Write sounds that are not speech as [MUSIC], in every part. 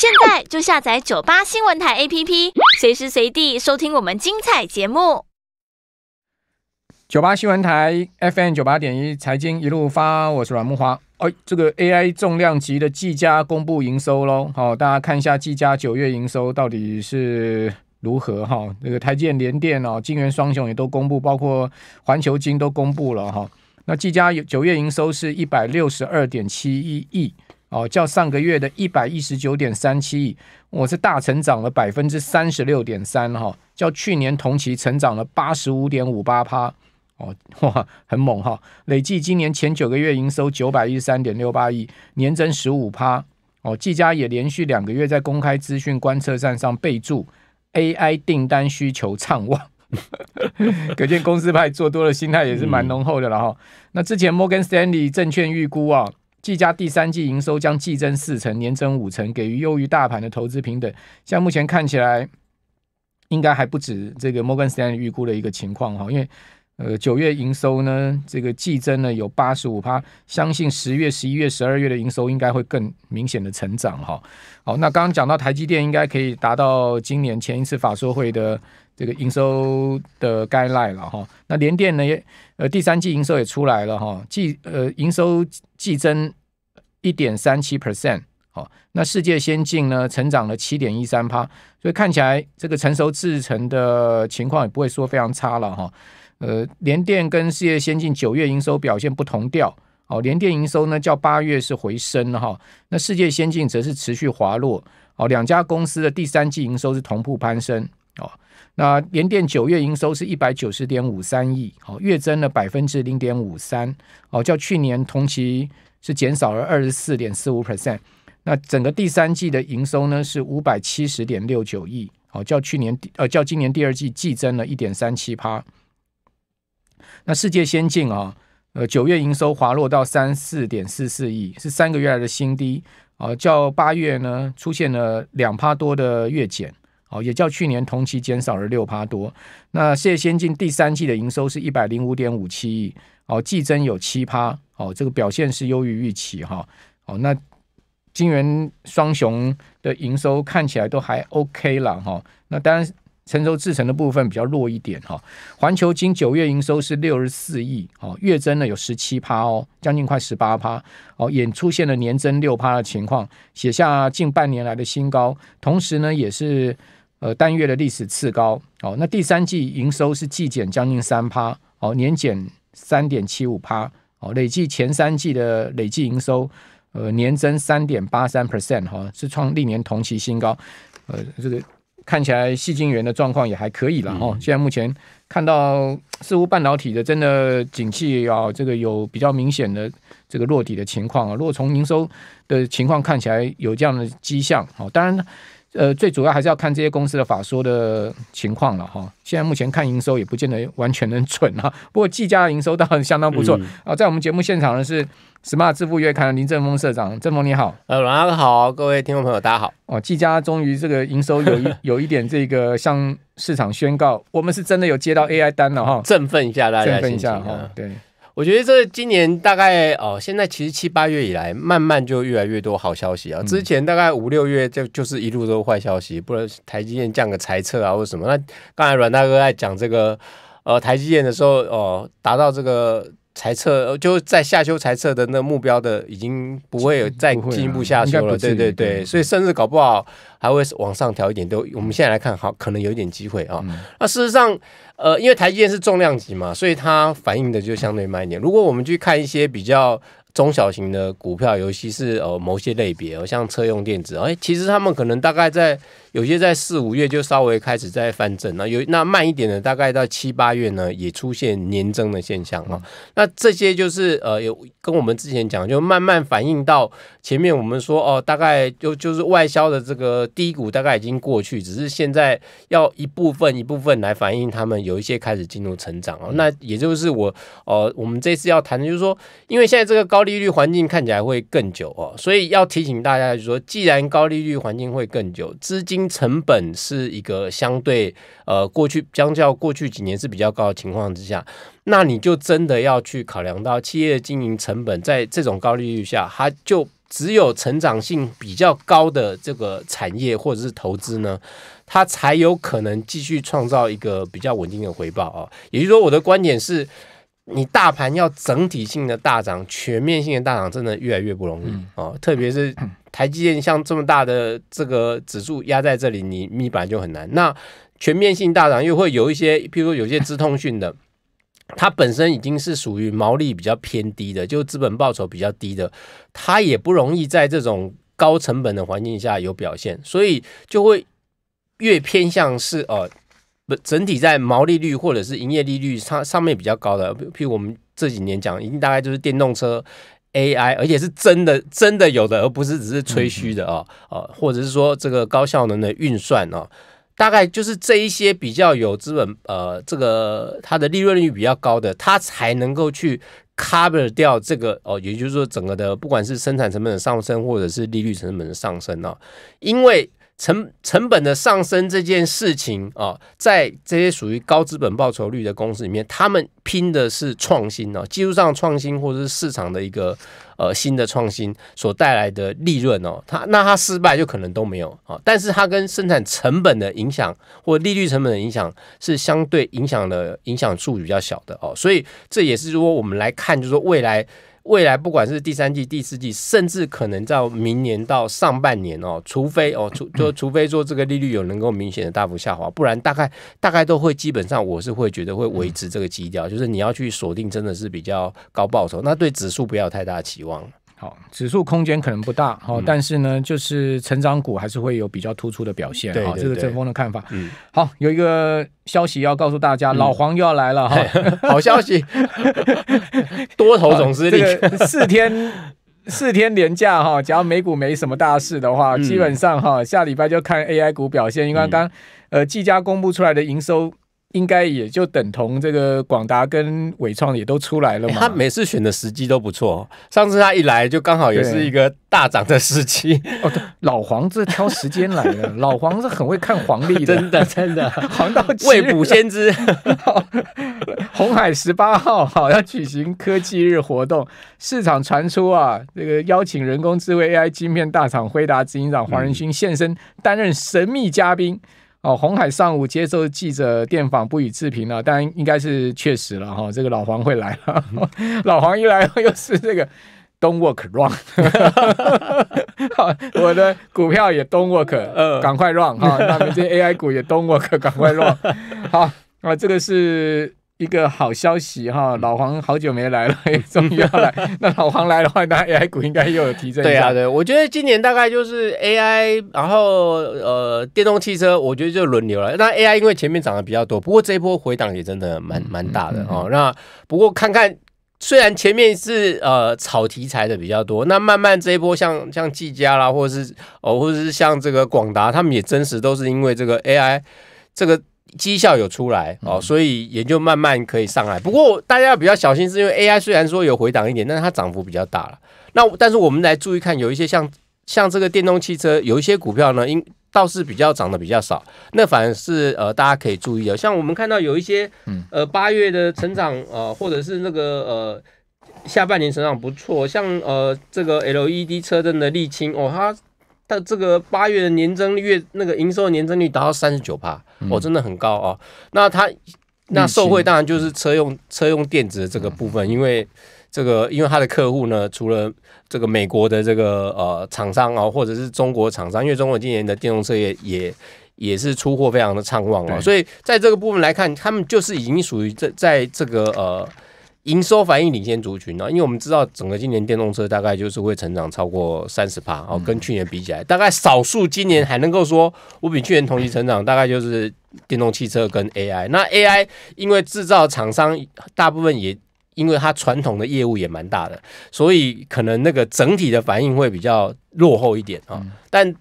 现在就下载九八新闻台 APP，随时随地收听我们精彩节目。九八新闻台 FM 九八点一，财经一路发，我是阮木华。哎，这个 AI 重量级的季佳公布营收喽。好，大家看一下季佳九月营收到底是如何哈？那个台建联电哦，金元双雄也都公布，包括环球金都公布了哈。那季佳九月营收是一百六十二点七一亿。哦，较上个月的一百一十九点三七亿，我是大成长了百分之三十六点三哈，较去年同期成长了八十五点五八趴，哦，哇，很猛哈！累计今年前九个月营收九百一十三点六八亿，年增十五趴。哦。技嘉也连续两个月在公开资讯观测站上备注 AI 订单需求畅旺，[LAUGHS] 可见公司派做多的心态也是蛮浓厚的了哈。那之前摩根士丹利证券预估啊。技嘉第三季营收将季增四成，年增五成，给予优于大盘的投资平等。像目前看起来，应该还不止这个摩根斯坦利预估的一个情况哈，因为呃九月营收呢，这个季增呢有八十五趴，相信十月、十一月、十二月的营收应该会更明显的成长哈。好，那刚刚讲到台积电，应该可以达到今年前一次法说会的。这个营收的概赖了哈，那联电呢也呃，第三季营收也出来了哈，季呃营收季增一点三七 percent，哦，那世界先进呢成长了七点一三趴，所以看起来这个成熟制成的情况也不会说非常差了哈，呃，联电跟世界先进九月营收表现不同调，哦，联电营收呢较八月是回升哈，那世界先进则是持续滑落，哦，两家公司的第三季营收是同步攀升哦。那联电九月营收是一百九十点五三亿，哦，月增了百分之零点五三，哦，较去年同期是减少了二十四点四五 percent。那整个第三季的营收呢是五百七十点六九亿，哦，较去年呃较今年第二季季增了一点三七趴。那世界先进啊，呃，九月营收滑落到三四点四四亿，是三个月来的新低，啊，较八月呢出现了两趴多的月减。哦，也较去年同期减少了六趴多。那世界先进第三季的营收是一百零五点五七亿，哦，季增有七趴，哦，这个表现是优于预期哈。哦，那金元双雄的营收看起来都还 OK 了哈。那当然，成熟制成的部分比较弱一点哈。环球金九月营收是六十四亿，哦，月增呢有十七趴哦，将近快十八趴，哦，也出现了年增六趴的情况，写下近半年来的新高。同时呢，也是。呃，单月的历史次高哦。那第三季营收是季减将近三趴哦，年减三点七五趴哦。累计前三季的累计营收，呃，年增三点八三 percent 哈，是创历年同期新高。呃，这个看起来细晶圆的状况也还可以了哈。现在目前看到似乎半导体的真的景气啊，这个有比较明显的这个落底的情况啊。如果从营收的情况看起来有这样的迹象哦，当然。呃，最主要还是要看这些公司的法说的情况了哈。现在目前看营收也不见得完全能准啊。[LAUGHS] 不过，技嘉的营收倒是相当不错啊。在我们节目现场的是 Smart 支付月刊林正峰社长，正峰你好，呃，晚上好，各位听众朋友大家好。哦，技嘉终于这个营收有一 [LAUGHS] 有一点这个向市场宣告，我们是真的有接到 AI 单了哈，振奋一下大家，振奋一下哈，对。我觉得这今年大概哦，现在其实七八月以来，慢慢就越来越多好消息啊。之前大概五六月就就是一路都坏消息，不然台积电降个裁撤啊，或者什么。那刚才阮大哥在讲这个呃台积电的时候哦，达到这个裁撤，就在下修裁撤的那目标的，已经不会有再进一步下修了。对对对，所以甚至搞不好还会往上调一点。都我们现在来看好，可能有一点机会啊。那事实上。呃，因为台积电是重量级嘛，所以它反应的就相对慢一点。如果我们去看一些比较。中小型的股票，尤其是呃某些类别，哦像车用电子，哎，其实他们可能大概在有些在四五月就稍微开始在翻正那有那慢一点的，大概到七八月呢，也出现年增的现象了。那这些就是呃有跟我们之前讲，就慢慢反映到前面我们说哦，大概就就是外销的这个低谷大概已经过去，只是现在要一部分一部分来反映，他们有一些开始进入成长哦。那也就是我哦，我们这次要谈的就是说，因为现在这个高高利率环境看起来会更久哦，所以要提醒大家就说，既然高利率环境会更久，资金成本是一个相对呃过去相较过去几年是比较高的情况之下，那你就真的要去考量到企业经营成本，在这种高利率下，它就只有成长性比较高的这个产业或者是投资呢，它才有可能继续创造一个比较稳定的回报啊。也就是说，我的观点是。你大盘要整体性的大涨、全面性的大涨，真的越来越不容易哦。特别是 [CLEARS THROAT] 台积电像这么大的这个指数压在这里，你密板就很难。那全面性大涨又会有一些，譬如说有些资通讯的，它本身已经是属于毛利比较偏低的，就资本报酬比较低的，它也不容易在这种高成本的环境下有表现，所以就会越偏向是呃。不，整体在毛利率或者是营业利率上上面比较高的，譬如我们这几年讲，已经大概就是电动车、AI，而且是真的真的有的，而不是只是吹嘘的哦哦，或者是说这个高效能的运算哦，大概就是这一些比较有资本呃，这个它的利润率比较高的，它才能够去 cover 掉这个哦，也就是说整个的不管是生产成本的上升或者是利率成本的上升哦，因为。成成本的上升这件事情啊，在这些属于高资本报酬率的公司里面，他们拼的是创新哦，技术上创新或者是市场的一个呃新的创新所带来的利润哦，它那它失败就可能都没有啊，但是它跟生产成本的影响或利率成本的影响是相对影响的影响数比较小的哦，所以这也是如果我们来看，就是说未来。未来不管是第三季、第四季，甚至可能到明年到上半年哦，除非哦，除 [CLEARS THROAT] 就除非说这个利率有能够明显的大幅下滑，不然大概大概都会基本上我是会觉得会维持这个基调，就是你要去锁定真的是比较高报酬，那对指数不要太大期望好，指数空间可能不大，哈，但是呢，就是成长股还是会有比较突出的表现，哈，这个正风的看法。嗯，好，有一个消息要告诉大家，老黄又要来了，哈，[LAUGHS] 好消息，[LAUGHS] 多头总司令，四天 [LAUGHS] 四天连假，哈，只要美股没什么大事的话，基本上哈，下礼拜就看 AI 股表现，因为刚刚呃，技嘉公布出来的营收。应该也就等同这个广达跟伟创也都出来了嘛。他每次选的时机都不错，上次他一来就刚好也是一个大涨的时机。[LAUGHS] 哦，老黄是挑时间来的，[LAUGHS] 老黄是很会看黄历的，真的真的。[LAUGHS] 黄道吉，未卜先知。红海十八号，好要举行科技日活动，市场传出啊，这个邀请人工智慧 AI 晶片大厂辉达执行长黄仁勋现身担任神秘嘉宾。哦，红海上午接受记者电访不予置评了，但应该是确实了哈。这个老黄会来了，[LAUGHS] 老黄一来又是这个 don't work run，[LAUGHS] 我的股票也 don't work，赶快 run 哈。那这 AI 股也 don't work，赶快 run。好，啊，这个是。一个好消息哈，老黄好久没来了，[LAUGHS] 终于要来。[LAUGHS] 那老黄来的话，那 AI 股应该又有提振。对啊，对，我觉得今年大概就是 AI，然后呃，电动汽车，我觉得就轮流了。那 AI 因为前面涨的比较多，不过这一波回档也真的蛮蛮大的哦。那不过看看，虽然前面是呃炒题材的比较多，那慢慢这一波像像技嘉啦，或者是哦，或者是像这个广达，他们也真实都是因为这个 AI 这个。绩效有出来哦，所以也就慢慢可以上来。不过大家比较小心，是因为 AI 虽然说有回档一点，但是它涨幅比较大了。那但是我们来注意看，有一些像像这个电动汽车，有一些股票呢，应倒是比较涨的比较少。那反而是呃，大家可以注意的，像我们看到有一些，呃，八月的成长，呃，或者是那个呃，下半年成长不错，像呃这个 LED 车灯的沥青哦，它的这个八月的年增率，那个营收的年增率达到三十九帕。哦，真的很高哦。那他那售后当然就是车用车用电子的这个部分，因为这个因为他的客户呢，除了这个美国的这个呃厂商啊，或者是中国厂商，因为中国今年的电动车也也也是出货非常的畅旺啊，所以在这个部分来看，他们就是已经属于在在这个呃。营收反应领先族群啊，因为我们知道整个今年电动车大概就是会成长超过三十趴哦，跟去年比起来，大概少数今年还能够说我比去年同期成长，大概就是电动汽车跟 AI。那 AI 因为制造厂商大部分也因为它传统的业务也蛮大的，所以可能那个整体的反应会比较落后一点啊，但。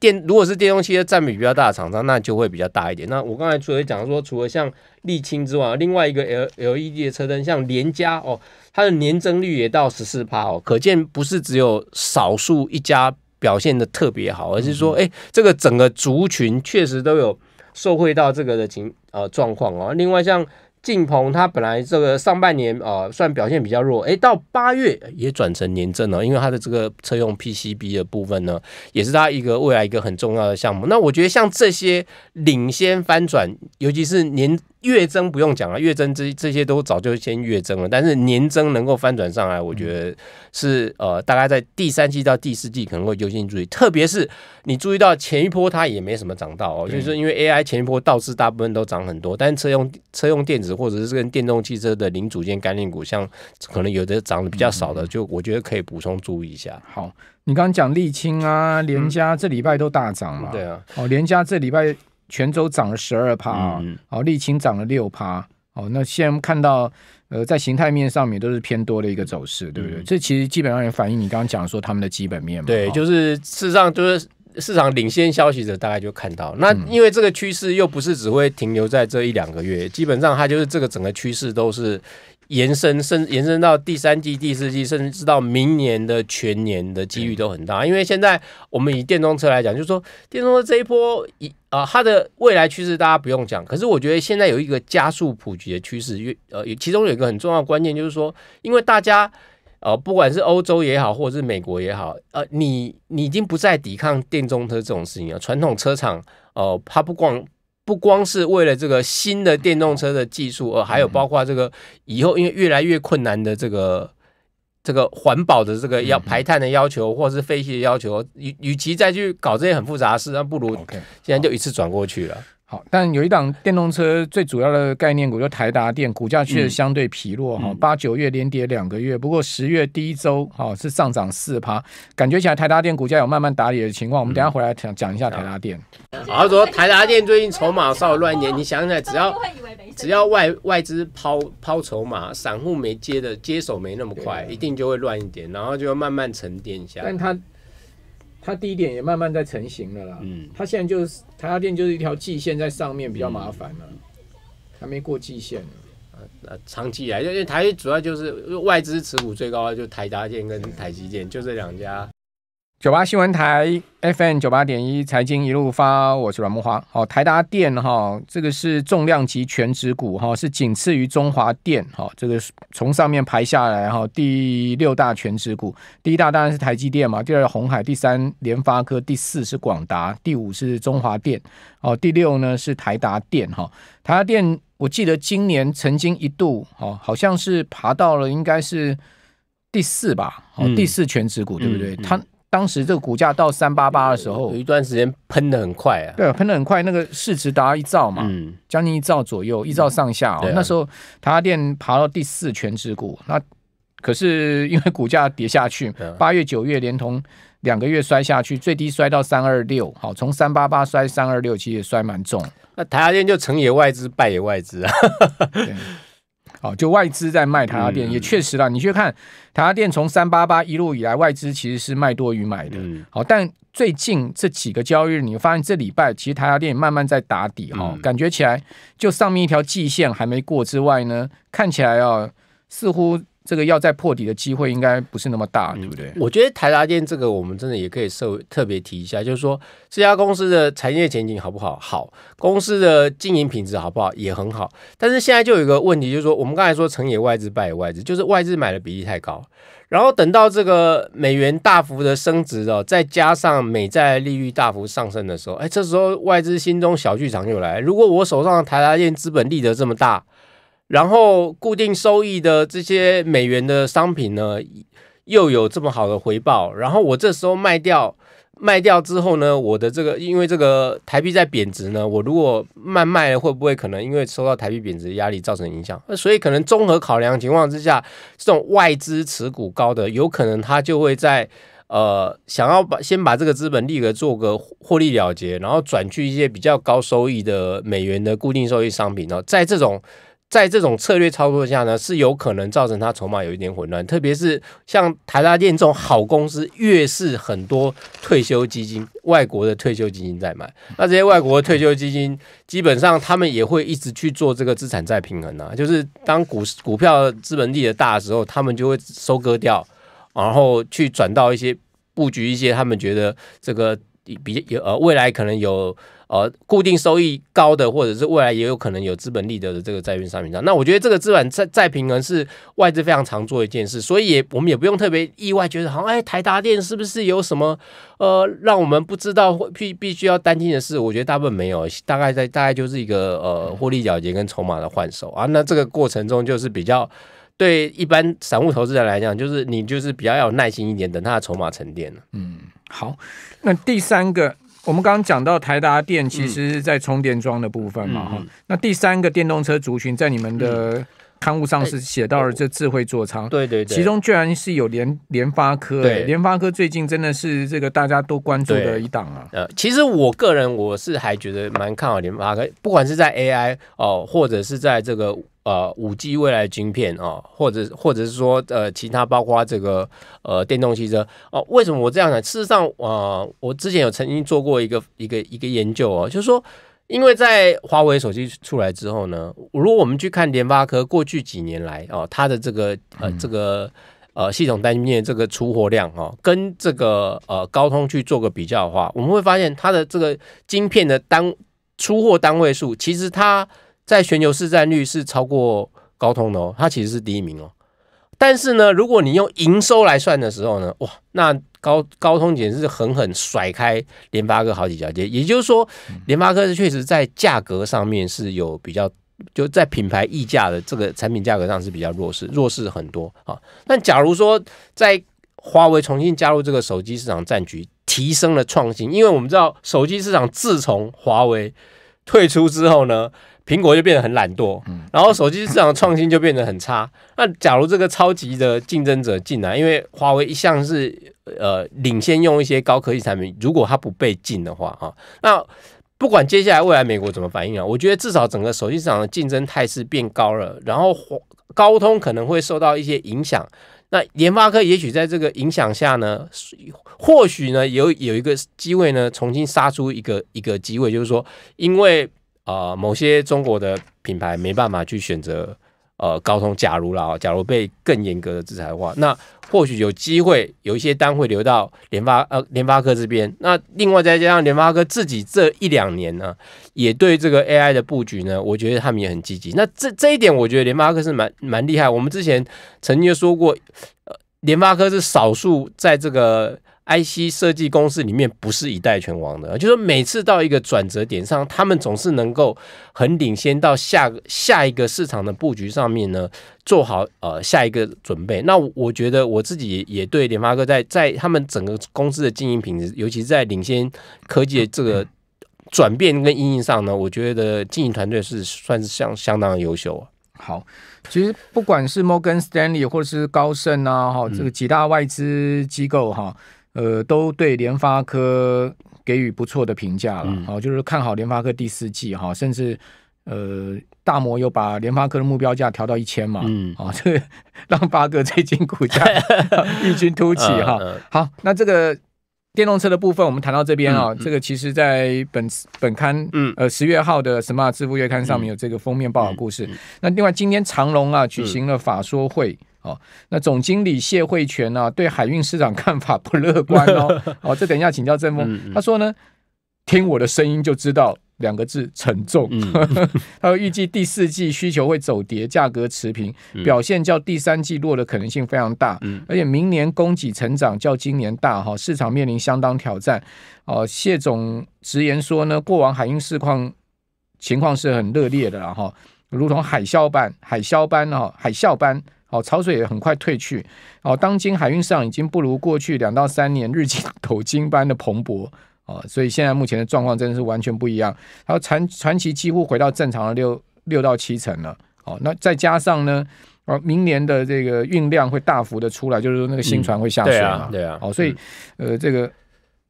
电如果是电动汽车占比比较大的厂商，那就会比较大一点。那我刚才除了讲说，除了像沥青之外，另外一个 L L E D 的车灯，像联家哦，它的年增率也到十四帕哦，可见不是只有少数一家表现的特别好，而是说，哎，这个整个族群确实都有受惠到这个的情呃状况哦。另外像劲鹏，他本来这个上半年啊，算表现比较弱，诶，到八月也转成年正了，因为他的这个车用 PCB 的部分呢，也是他一个未来一个很重要的项目。那我觉得像这些领先翻转，尤其是年。月增不用讲了，月增这这些都早就先月增了，但是年增能够翻转上来，我觉得是呃，大概在第三季到第四季可能会优先注意，特别是你注意到前一波它也没什么涨到哦，就是说因为 AI 前一波倒是大部分都涨很多，但是车用车用电子或者是跟电动汽车的零组件概念股，像可能有的涨的比较少的，就我觉得可以补充注意一下。好，你刚刚讲沥青啊，联家这礼拜都大涨了，对啊，哦，联家这礼拜。泉州涨了十二趴，哦，沥青涨了六趴，哦，那现在看到，呃，在形态面上面都是偏多的一个走势，对不对？这其实基本上也反映你刚刚讲说他们的基本面嘛，对，就是事实上就是市场领先消息者大概就看到，那因为这个趋势又不是只会停留在这一两个月，基本上它就是这个整个趋势都是。延伸甚延伸到第三季、第四季，甚至到明年的全年的机遇都很大。因为现在我们以电动车来讲，就是说电动车这一波一啊，它的未来趋势大家不用讲。可是我觉得现在有一个加速普及的趋势，呃，其中有一个很重要的关键就是说，因为大家呃，不管是欧洲也好，或者是美国也好，呃，你你已经不再抵抗电动车这种事情了。传统车厂呃，它不光不光是为了这个新的电动车的技术，呃，还有包括这个以后，因为越来越困难的这个这个环保的这个要排碳的要求，或是废气的要求，与与其再去搞这些很复杂的事，那不如现在就一次转过去了。好，但有一档电动车最主要的概念股就台达电，股价确实相对疲弱哈，八九月连跌两个月，不过十月第一周好是上涨四趴，感觉起来台达电股价有慢慢打理的情况，我们等下回来讲讲一下台达电。好，说台达电最近筹码稍微乱一点，你想想，只要只要外外资抛抛筹码，散户没接的接手没那么快，一定就会乱一点，然后就慢慢沉淀一下。但它它低点也慢慢在成型了啦，它现在就是台积电就是一条季线在上面比较麻烦了，还没过季线，那长期以来，因为台主要就是外资持股最高的就台达电跟台积电，就这两家。九八新闻台 FM 九八点一财经一路发，我是阮木花。好，台达电哈，这个是重量级全职股哈，是仅次于中华电哈。这个从上面排下来哈，第六大全职股，第一大当然是台积电嘛，第二红海，第三联发科，第四是广达，第五是中华电，哦，第六呢是台达电哈。台达电，我记得今年曾经一度哦，好像是爬到了应该是第四吧，哦，第四全职股对不对？它当时这个股价到三八八的时候，有一段时间喷的很快啊。对喷的很快，那个市值达一兆嘛，将近一兆左右，一兆上下。哦那时候台亚电爬到第四全指股，那可是因为股价跌下去，八月九月连同两个月摔下去，最低摔到三二六。好，从三八八摔三二六，其实也摔蛮重。那台亚电就成也外资，败也外资啊。[LAUGHS] 哦，就外资在卖台积电，也确实啦。你去看台积电从三八八一路以来，外资其实是卖多于买的。好，但最近这几个交易日，你发现这礼拜其实台积电慢慢在打底哈，感觉起来就上面一条季线还没过之外呢，看起来啊似乎。这个要再破底的机会应该不是那么大，对不对？我觉得台达电这个，我们真的也可以特别提一下，就是说这家公司的产业前景好不好？好，公司的经营品质好不好？也很好。但是现在就有一个问题，就是说我们刚才说成也外资，败也外资，就是外资买的比例太高。然后等到这个美元大幅的升值哦，再加上美债利率大幅上升的时候，哎，这时候外资心中小剧场又来。如果我手上的台达电资本利得这么大。然后固定收益的这些美元的商品呢，又有这么好的回报。然后我这时候卖掉卖掉之后呢，我的这个因为这个台币在贬值呢，我如果慢卖会不会可能因为受到台币贬值压力造成影响？所以可能综合考量情况之下，这种外资持股高的有可能他就会在呃想要把先把这个资本利得做个获利了结，然后转去一些比较高收益的美元的固定收益商品呢，在这种。在这种策略操作下呢，是有可能造成他筹码有一点混乱，特别是像台大电这种好公司，越是很多退休基金、外国的退休基金在买，那这些外国的退休基金基本上他们也会一直去做这个资产再平衡啊，就是当股股票、资本利得大的时候，他们就会收割掉，然后去转到一些布局一些他们觉得这个比有呃未来可能有。呃，固定收益高的，或者是未来也有可能有资本利得的这个债券商品上，那我觉得这个资本债再平衡是外资非常常做一件事，所以也我们也不用特别意外，觉得好像哎，台达电是不是有什么呃，让我们不知道必必须要担心的事？我觉得大部分没有，大概在大概就是一个呃获利了结跟筹码的换手啊，那这个过程中就是比较对一般散户投资人来讲，就是你就是比较要耐心一点，等他的筹码沉淀了。嗯，好，那第三个。我们刚刚讲到台达电，其实是在充电桩的部分嘛，哈。那第三个电动车族群，在你们的。刊物上是写到了这智慧座。仓，对对对，其中居然是有联联发科，对，联发科最近真的是这个大家都关注的一档，呃，其实我个人我是还觉得蛮看好联发科，不管是在 AI 哦，或者是在这个呃五 G 未来晶片哦，或者或者是说呃其他包括这个呃电动汽车哦，为什么我这样讲？事实上，呃，我之前有曾经做过一个一个一个研究哦，就是说。因为在华为手机出来之后呢，如果我们去看联发科过去几年来哦，它的这个呃这个呃系统单面这个出货量哦，跟这个呃高通去做个比较的话，我们会发现它的这个晶片的单出货单位数，其实它在全球市占率是超过高通的哦，它其实是第一名哦。但是呢，如果你用营收来算的时候呢，哇，那。高高通简直是狠狠甩开联发科好几条街，也就是说，联发科是确实在价格上面是有比较，就在品牌溢价的这个产品价格上是比较弱势，弱势很多啊。但假如说在华为重新加入这个手机市场战局，提升了创新，因为我们知道手机市场自从华为退出之后呢，苹果就变得很懒惰，然后手机市场创新就变得很差。那假如这个超级的竞争者进来，因为华为一向是呃，领先用一些高科技产品，如果它不被禁的话，哈，那不管接下来未来美国怎么反应啊，我觉得至少整个手机市场的竞争态势变高了，然后高通可能会受到一些影响，那联发科也许在这个影响下呢，或许呢有有一个机会呢重新杀出一个一个机会，就是说，因为啊某些中国的品牌没办法去选择。呃，高通，假如啦，假如被更严格的制裁的话，那或许有机会有一些单会流到联发呃联发科这边。那另外再加上联发科自己这一两年呢，也对这个 AI 的布局呢，我觉得他们也很积极。那这这一点，我觉得联发科是蛮蛮厉害。我们之前曾经说过，呃，联发科是少数在这个。IC 设计公司里面不是一代拳王的，就是每次到一个转折点上，他们总是能够很领先到下下一个市场的布局上面呢，做好呃下一个准备。那我觉得我自己也对联发科在在他们整个公司的经营品质，尤其是在领先科技的这个转变跟应用上呢，我觉得经营团队是算是相相当的优秀啊。好，其实不管是摩根 l 丹利或者是高盛啊，哈，这个几大外资机构哈。呃，都对联发科给予不错的评价了，好，就是看好联发科第四季哈，甚至呃大摩又把联发科的目标价调到一千嘛，嗯，啊，这 [LAUGHS] 让八哥最近股价 [LAUGHS] 异军突起哈。好，那这个电动车的部分，我们谈到这边啊，这个其实在本本刊，嗯，呃，十月号的《smart 支付月刊》上面有这个封面报道故事。那另外今天长隆啊举行了法说会。哦，那总经理谢惠全呢？对海运市场看法不乐观哦。[LAUGHS] 哦，这等一下请教正风。他说呢，听我的声音就知道两个字沉重。[LAUGHS] 他说预计第四季需求会走跌，价格持平，表现较第三季弱的可能性非常大。嗯，而且明年供给成长较今年大哈，市场面临相当挑战。哦，谢总直言说呢，过往海运市况情况是很热烈的，然后如同海啸般、海啸般、哈、海啸般。潮水也很快退去。哦，当今海运市场已经不如过去两到三年日进斗金般的蓬勃。哦，所以现在目前的状况真的是完全不一样。然后传传奇几乎回到正常的六六到七成了。哦，那再加上呢，呃，明年的这个运量会大幅的出来，就是说那个新船会下水嘛。对啊，哦，所以呃，这个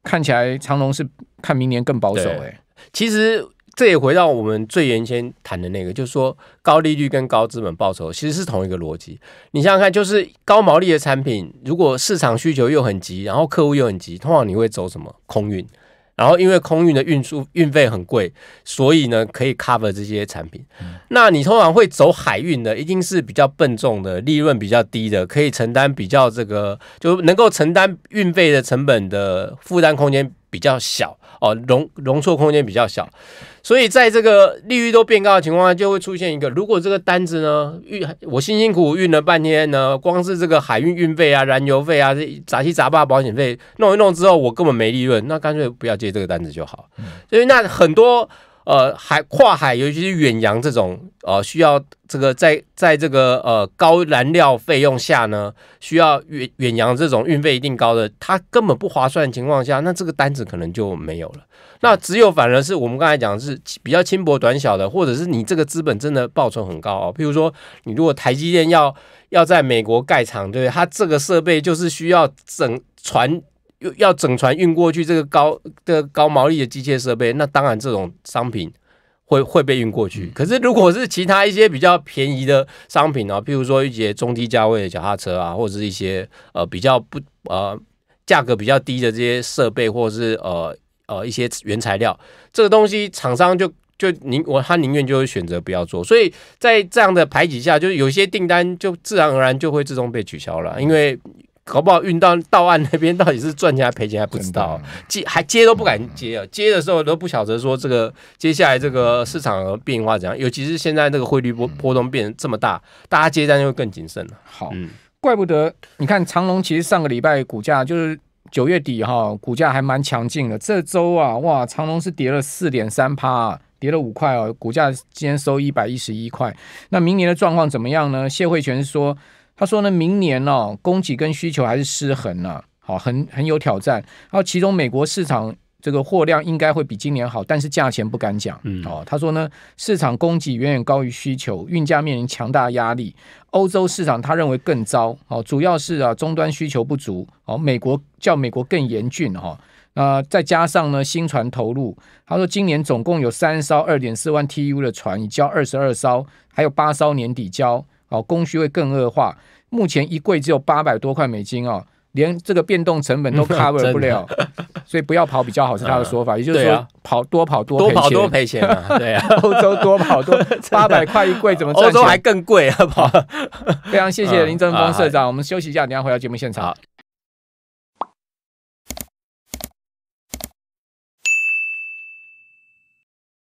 看起来长龙是看明年更保守哎，其实。这也回到我们最原先谈的那个，就是说高利率跟高资本报酬其实是同一个逻辑。你想想看，就是高毛利的产品，如果市场需求又很急，然后客户又很急，通常你会走什么空运？然后因为空运的运输运费很贵，所以呢可以 cover 这些产品。那你通常会走海运的，一定是比较笨重的，利润比较低的，可以承担比较这个就能够承担运费的成本的负担空间比较小。哦，容容错空间比较小，所以在这个利率都变高的情况下，就会出现一个：如果这个单子呢运，我辛辛苦苦运了半天呢，光是这个海运运费啊、燃油费啊、杂七杂八保险费弄一弄之后，我根本没利润，那干脆不要接这个单子就好。所以那很多。呃，海跨海，尤其是远洋这种，呃，需要这个在在这个呃高燃料费用下呢，需要远远洋这种运费一定高的，它根本不划算的情况下，那这个单子可能就没有了。那只有反而是我们刚才讲的是比较轻薄短小的，或者是你这个资本真的报酬很高啊。譬如说，你如果台积电要要在美国盖厂，对不对？它这个设备就是需要整船。要要整船运过去这个高的高毛利的机械设备，那当然这种商品会会被运过去。可是如果是其他一些比较便宜的商品啊，譬如说一些中低价位的脚踏车啊，或者是一些呃比较不呃价格比较低的这些设备，或者是呃呃一些原材料，这个东西厂商就就宁我他宁愿就会选择不要做。所以在这样的排挤下，就是有些订单就自然而然就会自动被取消了，因为。搞不好运到到岸那边，到底是赚钱还赔钱还不知道，接还接都不敢接啊！接的时候都不晓得说这个接下来这个市场变化怎样，尤其是现在这个汇率波波动变这么大，大家接单就会更谨慎了。好，怪不得你看长隆，其实上个礼拜股价就是九月底哈，股价还蛮强劲的。这周啊，哇，长隆是跌了四点三趴，跌了五块哦，股价今天收一百一十一块。那明年的状况怎么样呢？谢慧泉说。他说呢，明年呢，供给跟需求还是失衡啊，好，很很有挑战。然后，其中美国市场这个货量应该会比今年好，但是价钱不敢讲。哦，他说呢，市场供给远远高于需求，运价面临强大压力。欧洲市场他认为更糟哦，主要是啊终端需求不足哦。美国叫美国更严峻哈，那再加上呢新船投入，他说今年总共有三艘二点四万 T U 的船已交二十二艘，还有八艘年底交。哦，供需会更恶化。目前一柜只有八百多块美金哦，连这个变动成本都 [LAUGHS] cover 不了，所以不要跑比较好是他的说法。也就是说，跑多跑多赔钱，多跑多赔钱啊。[LAUGHS] 对啊，欧洲多跑多 [LAUGHS] 八百块一柜怎么？欧洲还更贵啊，跑。非常谢谢林正峰社长，我们休息一下，等下回到节目现场。